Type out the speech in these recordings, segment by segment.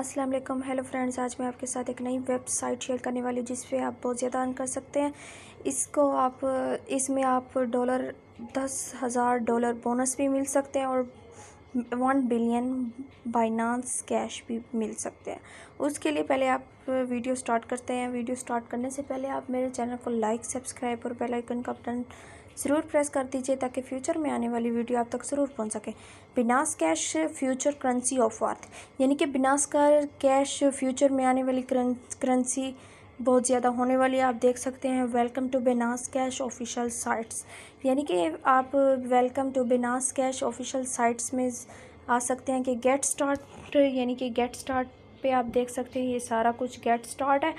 अस्सलाम वालेकुम hello friends आज मैं आपके साथ एक नई वेबसाइट शेयर करने वाली हूँ जिस पे आप बहुत ज़्यादा अर्न कर सकते हैं इसको आप इसमें आप डॉलर दस हज़ार डॉलर बोनस भी मिल सकते हैं और वन बिलियन बाइनांस कैश भी मिल सकते हैं उसके लिए पहले आप वीडियो स्टार्ट करते हैं वीडियो स्टार्ट करने से पहले आप मेरे चैनल को लाइक सब्सक्राइब और बेल आइकन का बटन ज़रूर प्रेस कर दीजिए ताकि फ्यूचर में आने वाली वीडियो आप तक ज़रूर पहुंच सके Binas cash future currency of worth यानी कि बिनास कैश फ्यूचर में आने वाली करेंसी बहुत ज़्यादा होने वाली है आप देख सकते हैं welcome to Benas cash official sites यानी कि आप welcome to Benas cash official sites में आ सकते हैं कि गेट स्टार्ट यानी कि गेट स्टार्ट पे आप देख सकते हैं ये सारा कुछ गेट स्टार्ट है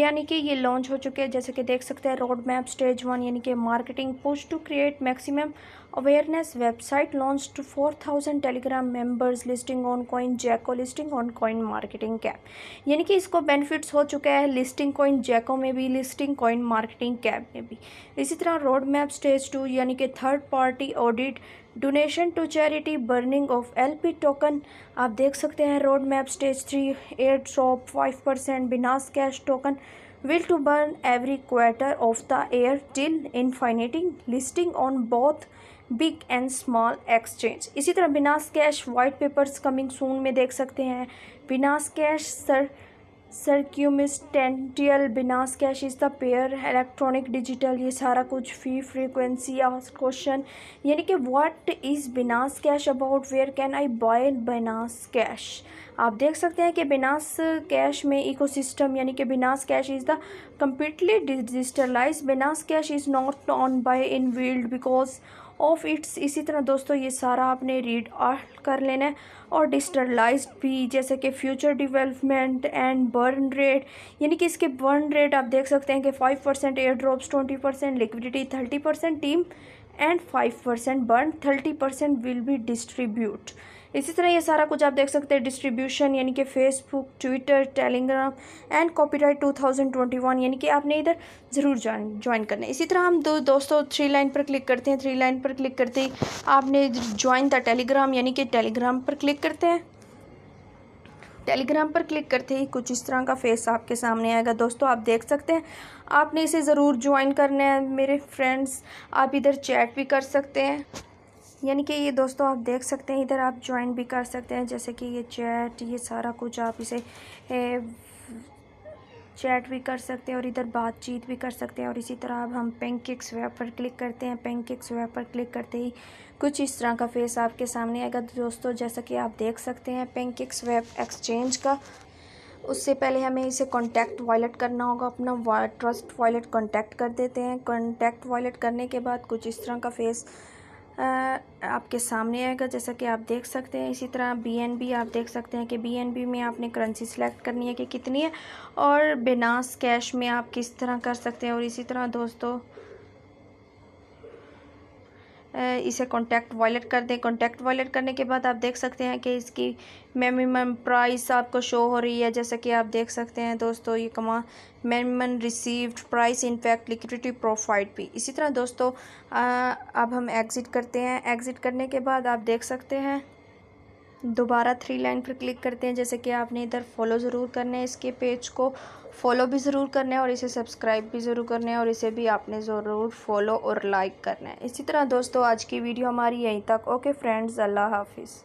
यानी कि ये लॉन्च हो चुके हैं जैसे कि देख सकते हैं रोड मैप स्टेज वन यानी कि marketing push to create maximum awareness website launch to four thousand Telegram members listing on coin Gecko listing on coin marketing cap यानी कि इसको बेनिफिट्स हो चुका है लिस्टिंग कॉइन जैको में भी लिस्टिंग कॉइन मार्केटिंग कैप में भी इसी तरह रोड मैप स्टेज टू यानी कि third party audit donation to charity burning of LP token आप देख सकते हैं road map stage three at shop five percent Binas cash token will to burn every quarter of the year till infinity listing on both big and small exchange इसी तरह Binas cash white papers coming soon में देख सकते हैं Binas cash sir circumstantial Binas cash is the pair electronic digital ये सारा कुछ fee frequency question यानी कि what is Binas cash about where can I buy Binas cash आप देख सकते हैं कि बिनास कैश में इकोसिस्टम यानी कि Binas cash is the completely digitalize Binas cash is not on by in wield because of its इसी तरह दोस्तों ये सारा आपने रीड आउट कर लेना है और डिस्टरलाइज भी जैसे कि future development and burn rate यानी कि इसके बर्न रेट आप देख सकते हैं कि five percent airdrops twenty percent liquidity thirty percent team and five percent burn thirty percent will be distribute इसी तरह ये सारा कुछ आप देख सकते हैं डिस्ट्रीब्यूशन यानी कि Facebook Twitter Telegram and copyright 2021 यानी कि आपने इधर ज़रूर ज्वाइन ज्वाइन करना है इसी तरह हम दो दोस्तों थ्री लाइन पर क्लिक करते हैं थ्री लाइन पर क्लिक करते ही आपने ज्वाइन द टेलीग्राम यानी कि टेलीग्राम पर क्लिक करते हैं टेलीग्राम पर क्लिक करते ही कुछ इस तरह का फेस आपके सामने आएगा दोस्तों आप देख सकते हैं आपने इसे ज़रूर ज्वाइन करना है मेरे फ्रेंड्स आप इधर चैट भी कर सकते हैं यानी कि ये दोस्तों आप देख सकते हैं इधर आप ज्वाइन भी कर सकते हैं जैसे कि ये चैट ये सारा कुछ आप इसे ए, चैट भी कर सकते हैं और इधर बातचीत भी कर सकते हैं और इसी तरह अब हम पेनकेक्स स्वैप पर क्लिक करते हैं पेंकिक स्वैप पर क्लिक करते ही कुछ इस तरह का फेस आपके सामने आएगा दोस्तों जैसा कि आप देख सकते हैं पेंकिक स्वैप एक्सचेंज का उससे पहले हमें इसे कॉन्टैक्ट वॉलेट करना होगा अपना ट्रस्ट वॉलेट कॉन्टैक्ट कर देते हैं कॉन्टैक्ट वॉलेट करने के बाद कुछ इस तरह का फेस आपके सामने आएगा जैसा कि आप देख सकते हैं इसी तरह बी आप देख सकते हैं कि बी में आपने करेंसी सिलेक्ट करनी है कि कितनी है और बिनास कैश में आप किस तरह कर सकते हैं और इसी तरह दोस्तों इसे कॉन्टैक्ट वॉलेट कर दें कॉन्टैक्ट वॉलेट करने के बाद आप देख सकते हैं कि इसकी मिनिमम प्राइस आपको शो हो रही है जैसा कि आप देख सकते हैं दोस्तों ये कमा minimum received price in fact liquidity profit भी इसी तरह दोस्तों अब हम एग्ज़िट करते हैं एग्ज़िट करने के बाद आप देख सकते हैं दोबारा थ्री लाइन पर क्लिक करते हैं जैसे कि आपने इधर फॉलो ज़रूर करना है इसके पेज को फॉलो भी ज़रूर करना है और इसे सब्सक्राइब भी ज़रूर करना है और इसे भी आपने ज़रूर फॉलो और लाइक करना है इसी तरह दोस्तों आज की वीडियो हमारी यहीं तक ओके फ्रेंड्स अल्लाह हाफिज़